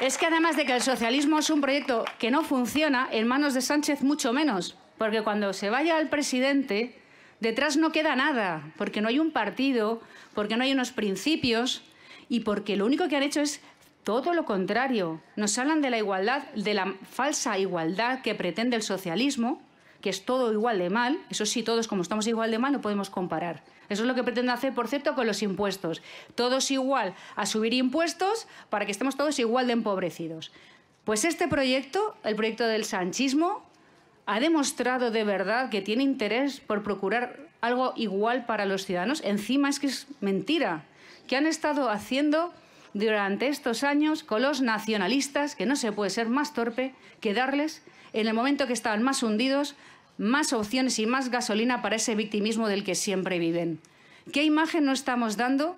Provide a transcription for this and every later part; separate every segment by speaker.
Speaker 1: Es que además de que el socialismo es un proyecto que no funciona, en manos de Sánchez mucho menos, porque cuando se vaya al presidente, detrás no queda nada, porque no hay un partido, porque no hay unos principios y porque lo único que han hecho es todo lo contrario. Nos hablan de la igualdad, de la falsa igualdad que pretende el socialismo, que es todo igual de mal, eso sí, todos como estamos igual de mal no podemos comparar. Eso es lo que pretende hacer, por cierto, con los impuestos. Todos igual a subir impuestos para que estemos todos igual de empobrecidos. Pues este proyecto, el proyecto del sanchismo, ha demostrado de verdad que tiene interés por procurar algo igual para los ciudadanos. Encima es que es mentira. que han estado haciendo durante estos años con los nacionalistas, que no se puede ser más torpe que darles, en el momento que estaban más hundidos, más opciones y más gasolina para ese victimismo del que siempre viven. ¿Qué imagen no estamos dando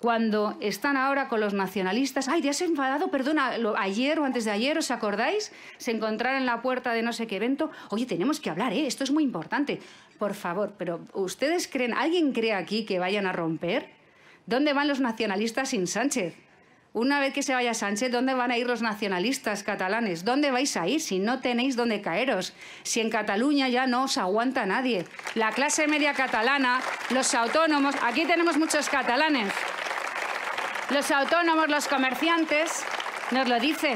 Speaker 1: cuando están ahora con los nacionalistas? Ay, ya se enfadado, perdona, ayer o antes de ayer, ¿os acordáis? Se encontraron en la puerta de no sé qué evento. Oye, tenemos que hablar, ¿eh? Esto es muy importante. Por favor, pero ¿ustedes creen, alguien cree aquí que vayan a romper? ¿Dónde van los nacionalistas sin Sánchez? una vez que se vaya Sánchez, ¿dónde van a ir los nacionalistas catalanes? ¿Dónde vais a ir si no tenéis dónde caeros? Si en Cataluña ya no os aguanta nadie. La clase media catalana, los autónomos, aquí tenemos muchos catalanes. Los autónomos, los comerciantes, nos lo dicen.